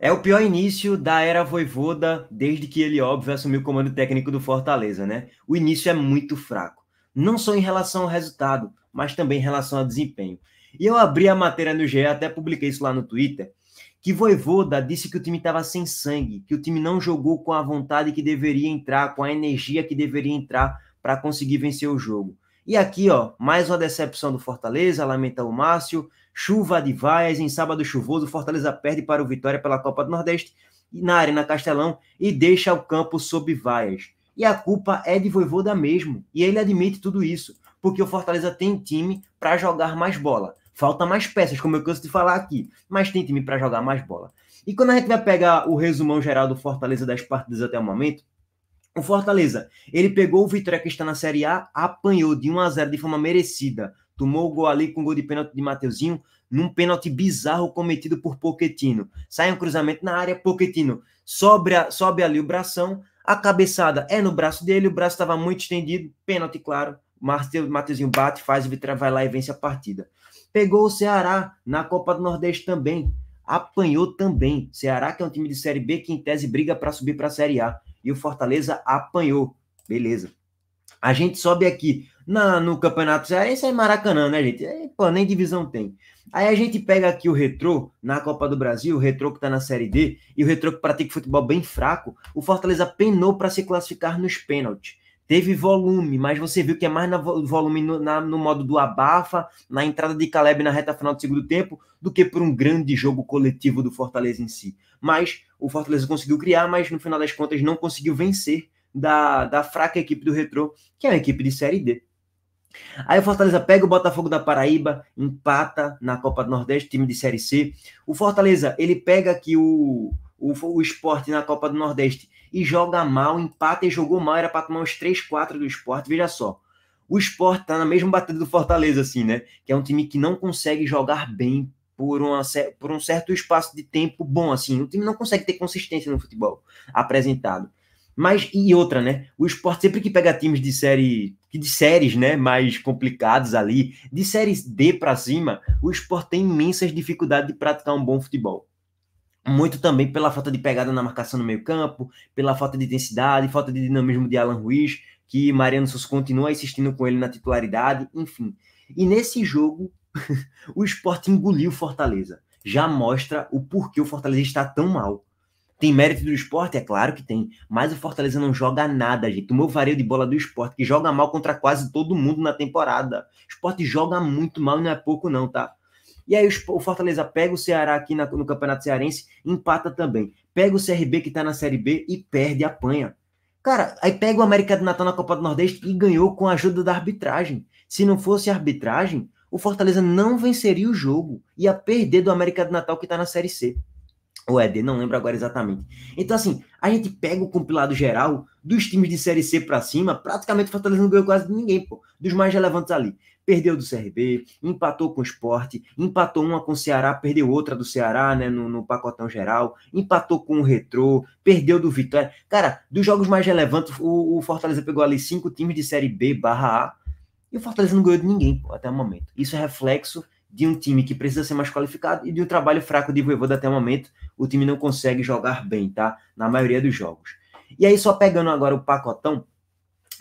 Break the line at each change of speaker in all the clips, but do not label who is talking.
É o pior início da era Voivoda desde que ele, óbvio, assumiu o comando técnico do Fortaleza, né? O início é muito fraco, não só em relação ao resultado, mas também em relação ao desempenho. E eu abri a matéria no GE, até publiquei isso lá no Twitter, que Voivoda disse que o time estava sem sangue, que o time não jogou com a vontade que deveria entrar, com a energia que deveria entrar para conseguir vencer o jogo. E aqui, ó, mais uma decepção do Fortaleza, lamenta o Márcio. Chuva de vaias em sábado chuvoso, Fortaleza perde para o Vitória pela Copa do Nordeste na Arena Castelão e deixa o campo sob vaias. E a culpa é de Voivoda mesmo, e ele admite tudo isso, porque o Fortaleza tem time para jogar mais bola. Falta mais peças, como eu canso de falar aqui, mas tem time para jogar mais bola. E quando a gente vai pegar o resumão geral do Fortaleza das partidas até o momento, o Fortaleza, ele pegou o Vitória que está na Série A, apanhou de 1 a 0 de forma merecida. Tomou o gol ali com o gol de pênalti de Mateuzinho, num pênalti bizarro cometido por Poquetino. Sai um cruzamento na área, Poquetino sobe, sobe ali o bração, a cabeçada é no braço dele, o braço estava muito estendido, pênalti, claro. Mateuzinho bate, faz, o Vitória vai lá e vence a partida. Pegou o Ceará na Copa do Nordeste também, apanhou também. Ceará, que é um time de Série B que em tese briga para subir para a Série A e o Fortaleza apanhou. Beleza. A gente sobe aqui na, no Campeonato Cearense é Maracanã, né, gente? É, pô, nem divisão tem. Aí a gente pega aqui o Retrô na Copa do Brasil, o Retrô que tá na Série D, e o Retrô que pratica futebol bem fraco. O Fortaleza penou para se classificar nos pênaltis. Teve volume, mas você viu que é mais na volume no, na, no modo do abafa, na entrada de Caleb na reta final do segundo tempo, do que por um grande jogo coletivo do Fortaleza em si. Mas o Fortaleza conseguiu criar, mas no final das contas não conseguiu vencer da, da fraca equipe do Retrô, que é a equipe de Série D. Aí o Fortaleza pega o Botafogo da Paraíba, empata na Copa do Nordeste, time de Série C. O Fortaleza, ele pega aqui o, o, o esporte na Copa do Nordeste e joga mal, empata e jogou mal, era para tomar uns 3, 4 do esporte. Veja só, o esporte tá na mesma batida do Fortaleza, assim, né? Que é um time que não consegue jogar bem por, uma, por um certo espaço de tempo bom, assim. O time não consegue ter consistência no futebol apresentado. Mas, e outra, né? O esporte sempre que pega times de série, de séries, né? Mais complicados ali, de séries D para cima, o esporte tem imensas dificuldades de praticar um bom futebol muito também pela falta de pegada na marcação no meio-campo, pela falta de intensidade, falta de dinamismo de Alan Ruiz, que Mariano Souza continua insistindo com ele na titularidade, enfim. E nesse jogo, o esporte engoliu Fortaleza. Já mostra o porquê o Fortaleza está tão mal. Tem mérito do esporte? É claro que tem. Mas o Fortaleza não joga nada, gente. O meu vareio de bola do esporte, que joga mal contra quase todo mundo na temporada. O esporte joga muito mal não é pouco, não, tá? E aí o Fortaleza pega o Ceará aqui na, no Campeonato Cearense, empata também. Pega o CRB que tá na Série B e perde, apanha. Cara, aí pega o América do Natal na Copa do Nordeste e ganhou com a ajuda da arbitragem. Se não fosse a arbitragem, o Fortaleza não venceria o jogo. Ia perder do América do Natal que tá na Série C ou ED, é não lembro agora exatamente. Então, assim, a gente pega o compilado geral dos times de Série C para cima, praticamente o Fortaleza não ganhou quase de ninguém, pô, dos mais relevantes ali. Perdeu do CRB, empatou com o Sport, empatou uma com o Ceará, perdeu outra do Ceará, né, no, no pacotão geral, empatou com o Retrô, perdeu do Vitória. Cara, dos jogos mais relevantes, o, o Fortaleza pegou ali cinco times de Série B barra A, e o Fortaleza não ganhou de ninguém, pô, até o momento. Isso é reflexo de um time que precisa ser mais qualificado e de um trabalho fraco de Voivoda até o momento, o time não consegue jogar bem, tá? Na maioria dos jogos. E aí, só pegando agora o pacotão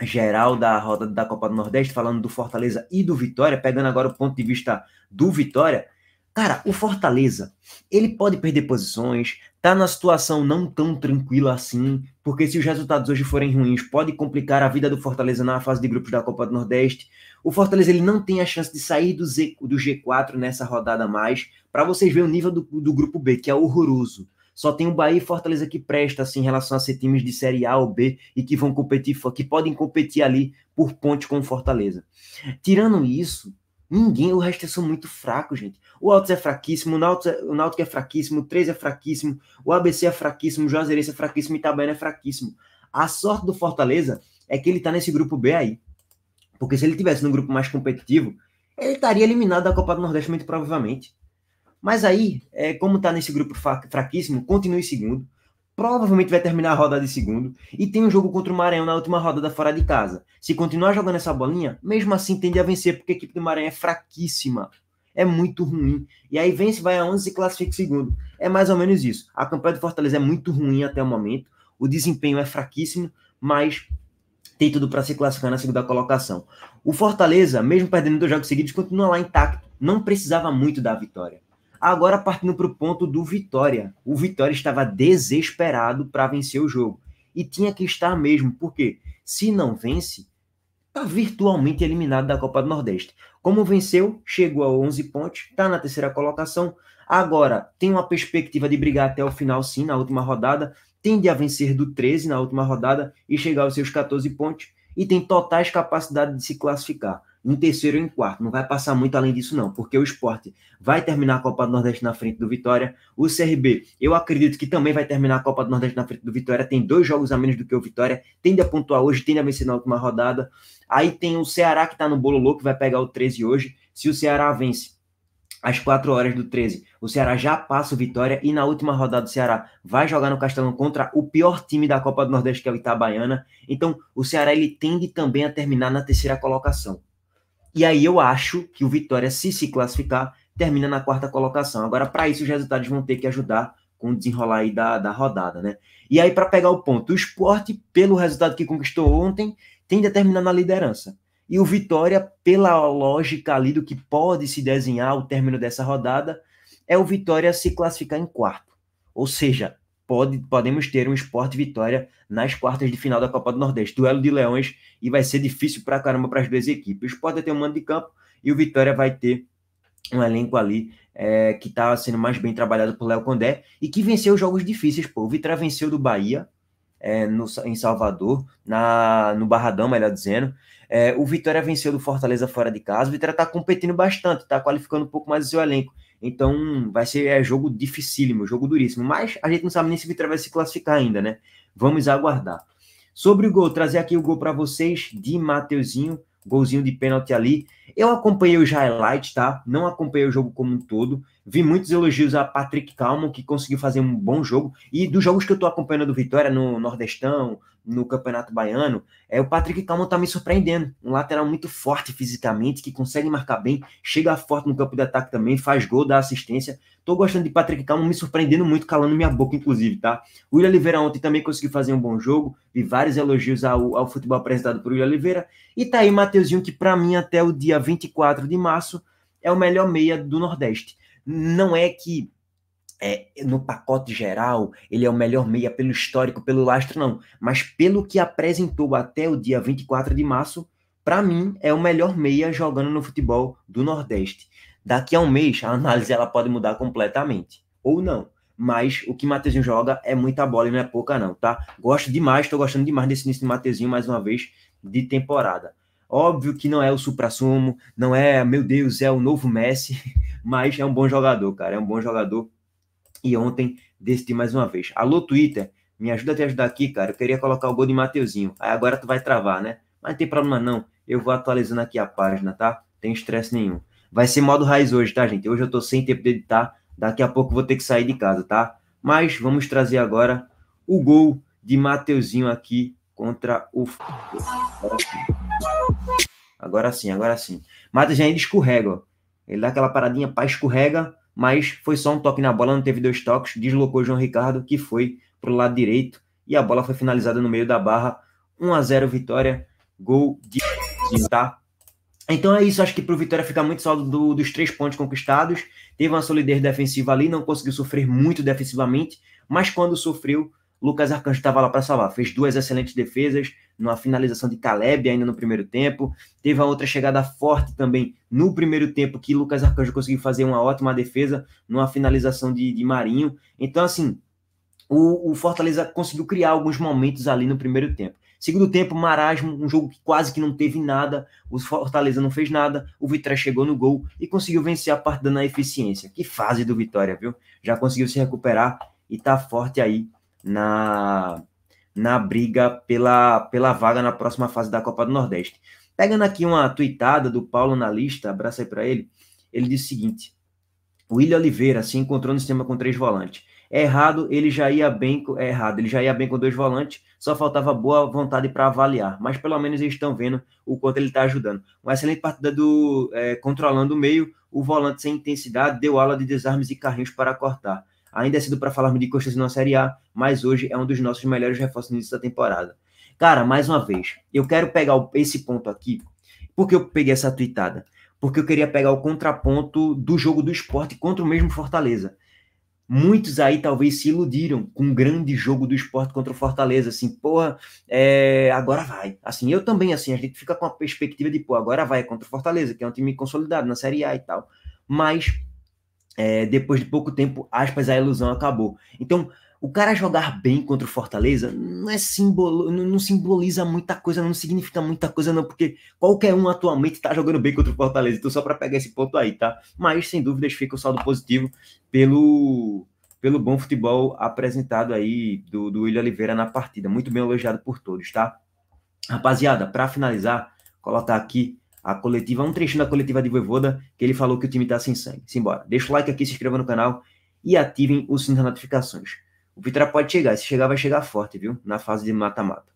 geral da roda da Copa do Nordeste, falando do Fortaleza e do Vitória, pegando agora o ponto de vista do Vitória, cara, o Fortaleza, ele pode perder posições, tá na situação não tão tranquila assim, porque se os resultados hoje forem ruins, pode complicar a vida do Fortaleza na fase de grupos da Copa do Nordeste. O Fortaleza ele não tem a chance de sair do, Z, do G4 nessa rodada mais, para vocês verem o nível do, do grupo B, que é horroroso. Só tem o Bahia e Fortaleza que presta assim, em relação a ser times de Série A ou B e que vão competir, que podem competir ali por ponte com o Fortaleza. Tirando isso, Ninguém, o resto é são muito fraco, gente. O Altos é fraquíssimo, o Náutico é, o Náutico é fraquíssimo, o 3 é fraquíssimo, o ABC é fraquíssimo, o Juazeirense é fraquíssimo, o Itabaiana é fraquíssimo. A sorte do Fortaleza é que ele tá nesse grupo B aí. Porque se ele tivesse num grupo mais competitivo, ele estaria eliminado da Copa do Nordeste muito provavelmente. Mas aí, é, como tá nesse grupo fraquíssimo, continue segundo provavelmente vai terminar a rodada de segundo e tem um jogo contra o Maranhão na última rodada fora de casa. Se continuar jogando essa bolinha, mesmo assim tende a vencer, porque a equipe do Maranhão é fraquíssima. É muito ruim. E aí vence, vai a 11 e classifica segundo. É mais ou menos isso. A campanha do Fortaleza é muito ruim até o momento. O desempenho é fraquíssimo, mas tem tudo para se classificar na segunda colocação. O Fortaleza, mesmo perdendo dois jogos seguidos, continua lá intacto. Não precisava muito da vitória. Agora, partindo para o ponto do Vitória. O Vitória estava desesperado para vencer o jogo. E tinha que estar mesmo, porque se não vence, está virtualmente eliminado da Copa do Nordeste. Como venceu, chegou a 11 pontos, está na terceira colocação. Agora, tem uma perspectiva de brigar até o final, sim, na última rodada. Tende a vencer do 13 na última rodada e chegar aos seus 14 pontos. E tem totais capacidade de se classificar em terceiro ou em quarto. Não vai passar muito além disso, não, porque o esporte vai terminar a Copa do Nordeste na frente do Vitória. O CRB, eu acredito que também vai terminar a Copa do Nordeste na frente do Vitória. Tem dois jogos a menos do que o Vitória. Tende a pontuar hoje, tende a vencer na última rodada. Aí tem o Ceará que está no bolo louco, vai pegar o 13 hoje. Se o Ceará vence, às 4 horas do 13. O Ceará já passa o Vitória e na última rodada o Ceará vai jogar no Castelão contra o pior time da Copa do Nordeste, que é o Itabaiana. Então, o Ceará ele tende também a terminar na terceira colocação. E aí eu acho que o Vitória, se se classificar, termina na quarta colocação. Agora, para isso, os resultados vão ter que ajudar com o desenrolar aí da, da rodada, né? E aí, para pegar o ponto, o esporte, pelo resultado que conquistou ontem, tende a terminar na liderança. E o Vitória, pela lógica ali do que pode se desenhar ao término dessa rodada, é o Vitória se classificar em quarto. Ou seja, pode, podemos ter um esporte vitória nas quartas de final da Copa do Nordeste. Duelo de leões e vai ser difícil pra caramba para as duas equipes. O esporte vai ter um mando de campo e o Vitória vai ter um elenco ali é, que está sendo mais bem trabalhado por Léo Condé e que venceu jogos difíceis. Pô. O Vitória venceu do Bahia é, no, em Salvador, na, no Barradão, melhor dizendo. É, o Vitória venceu do Fortaleza fora de casa. O Vitória está competindo bastante, está qualificando um pouco mais o seu elenco. Então, vai ser é, jogo dificílimo, jogo duríssimo. Mas a gente não sabe nem se o Vitória vai se classificar ainda, né? Vamos aguardar. Sobre o gol, trazer aqui o gol para vocês de Mateuzinho, golzinho de pênalti ali. Eu acompanhei os highlights, tá? Não acompanhei o jogo como um todo. Vi muitos elogios a Patrick Calmo, que conseguiu fazer um bom jogo. E dos jogos que eu estou acompanhando do Vitória no Nordestão, no Campeonato Baiano, é o Patrick Calmo está me surpreendendo. Um lateral muito forte fisicamente, que consegue marcar bem, chega forte no campo de ataque também, faz gol, dá assistência. Estou gostando de Patrick Calmo, me surpreendendo muito, calando minha boca, inclusive, tá? O William Oliveira ontem também conseguiu fazer um bom jogo. Vi vários elogios ao, ao futebol apresentado por William Oliveira. E tá aí Mateuzinho, que para mim até o dia 24 de março é o melhor meia do Nordeste. Não é que é, no pacote geral, ele é o melhor meia pelo histórico, pelo lastro, não. Mas pelo que apresentou até o dia 24 de março, para mim é o melhor meia jogando no futebol do Nordeste. Daqui a um mês, a análise ela pode mudar completamente, ou não. Mas o que Matezinho joga é muita bola e não é pouca, não, tá? Gosto demais, estou gostando demais desse início de Matezinho mais uma vez de temporada. Óbvio que não é o supra-sumo, não é, meu Deus, é o novo Messi, mas é um bom jogador, cara, é um bom jogador. E ontem decidi mais uma vez. Alô, Twitter, me ajuda a te ajudar aqui, cara. Eu queria colocar o gol de Mateuzinho. Aí agora tu vai travar, né? Mas não tem problema não. Eu vou atualizando aqui a página, tá? Tem estresse nenhum. Vai ser modo raiz hoje, tá, gente? Hoje eu tô sem tempo de editar. Daqui a pouco vou ter que sair de casa, tá? Mas vamos trazer agora o gol de Mateuzinho aqui contra o. Agora sim, agora sim. já ainda escorrega. Ó. Ele dá aquela paradinha, pá, escorrega, mas foi só um toque na bola, não teve dois toques. Deslocou João Ricardo, que foi pro lado direito. E a bola foi finalizada no meio da barra. 1 a 0 vitória. Gol de. Tá? Então é isso, acho que para o Vitória fica muito saldo do, dos três pontos conquistados. Teve uma solidez defensiva ali, não conseguiu sofrer muito defensivamente, mas quando sofreu, Lucas Arcanjo estava lá para salvar, fez duas excelentes defesas, numa finalização de Caleb ainda no primeiro tempo, teve uma outra chegada forte também no primeiro tempo que Lucas Arcanjo conseguiu fazer uma ótima defesa, numa finalização de, de Marinho, então assim, o, o, Fortaleza conseguiu criar alguns momentos ali no primeiro tempo. Segundo tempo, marasmo, um jogo que quase que não teve nada, o Fortaleza não fez nada, o Vitória chegou no gol e conseguiu vencer a parte da eficiência. Que fase do Vitória, viu? Já conseguiu se recuperar e tá forte aí na, na briga pela, pela vaga na próxima fase da Copa do Nordeste. Pegando aqui uma tuitada do Paulo na lista, abraço aí para ele, ele diz o seguinte: William Oliveira se encontrou no sistema com três volantes. É errado, ele já ia bem, é errado, ele já ia bem com dois volantes, só faltava boa vontade para avaliar. Mas pelo menos eles estão vendo o quanto ele está ajudando. Uma excelente partida do é, controlando o meio, o volante sem intensidade deu aula de desarmes e carrinhos para cortar. Ainda é cedo para falarmos de Costas na Série A, mas hoje é um dos nossos melhores reforços no início da temporada. Cara, mais uma vez, eu quero pegar esse ponto aqui, porque eu peguei essa tweetada, porque eu queria pegar o contraponto do jogo do esporte contra o mesmo Fortaleza. Muitos aí talvez se iludiram com um grande jogo do esporte contra o Fortaleza, assim, porra, é, agora vai. Assim, eu também, assim, a gente fica com a perspectiva de, pô, agora vai contra o Fortaleza, que é um time consolidado na Série A e tal. Mas é, depois de pouco tempo, aspas, a ilusão acabou. Então, o cara jogar bem contra o Fortaleza não é simbolo, não, simboliza muita coisa, não significa muita coisa, não, porque qualquer um atualmente está jogando bem contra o Fortaleza. Então, só para pegar esse ponto aí, tá? Mas, sem dúvidas, fica o saldo positivo pelo, pelo bom futebol apresentado aí do, do William Oliveira na partida. Muito bem elogiado por todos, tá? Rapaziada, para finalizar, colocar aqui a coletiva, um trechinho da coletiva de Voivoda, que ele falou que o time tá sem sangue. Simbora. Deixa o like aqui, se inscreva no canal e ativem o sininho das notificações. O Vitória pode chegar, se chegar, vai chegar forte, viu? Na fase de mata-mata.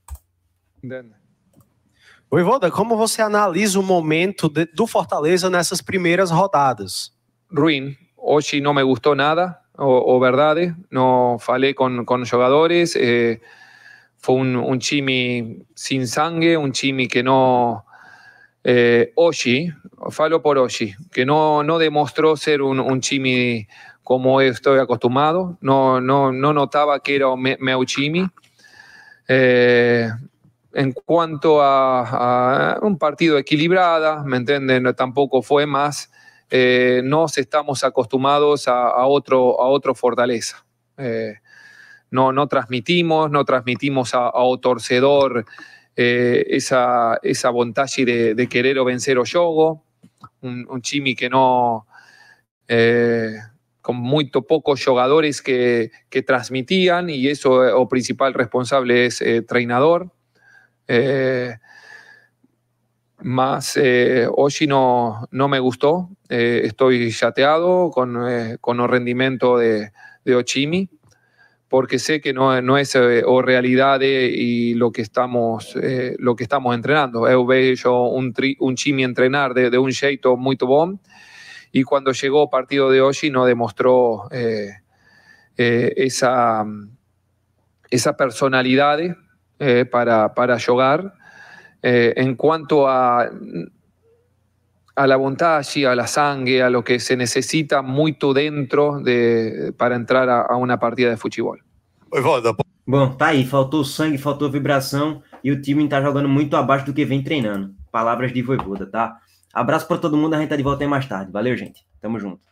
Voivoda, como você analisa o momento de, do Fortaleza nessas primeiras rodadas? Ruim. Hoje não me gostou nada, o, verdade. Não falei com, com jogadores. Eh, foi um, um time sem sangue, um time que não. Eh, Oshi, falo por Oshi, que no, no demostró ser un, chimi como estoy acostumbrado, no, no, no notaba que era un me, chimi. Eh, en cuanto a, un partido equilibrada, ¿me entienden? tampoco fue más. Eh, nos estamos acostumbrados a, otro, a otro fortaleza. no, no transmitimos, no transmitimos a, a torcedor eh, esa, esa de, querer o vencer o yogo un, chimi que no... Eh, con muy pocos jugadores que, transmitían y eso eh, o principal responsable es el treinador. más hoy no, no me gustó, estoy chateado con, con el rendimiento de, de Ochimi porque sé que no, no es eh, o realidad eh, y lo que estamos, eh, lo que estamos entrenando. Yo veo un, un Chimi entrenar de, de un jeito muy bom y cuando llegó el partido de hoy no demostró esa, esa personalidad para, para jugar. en cuanto a a la vontade, a la sangue, a lo que se necessita muito dentro de, para entrar a, a uma partida de futebol. Bom, tá aí, faltou sangue, faltou
vibração e o time está jogando muito abaixo do que vem treinando. Palavras de Voivoda, tá? Abraço para todo mundo, a gente tá de volta aí mais tarde. Valeu, gente. Tamo junto.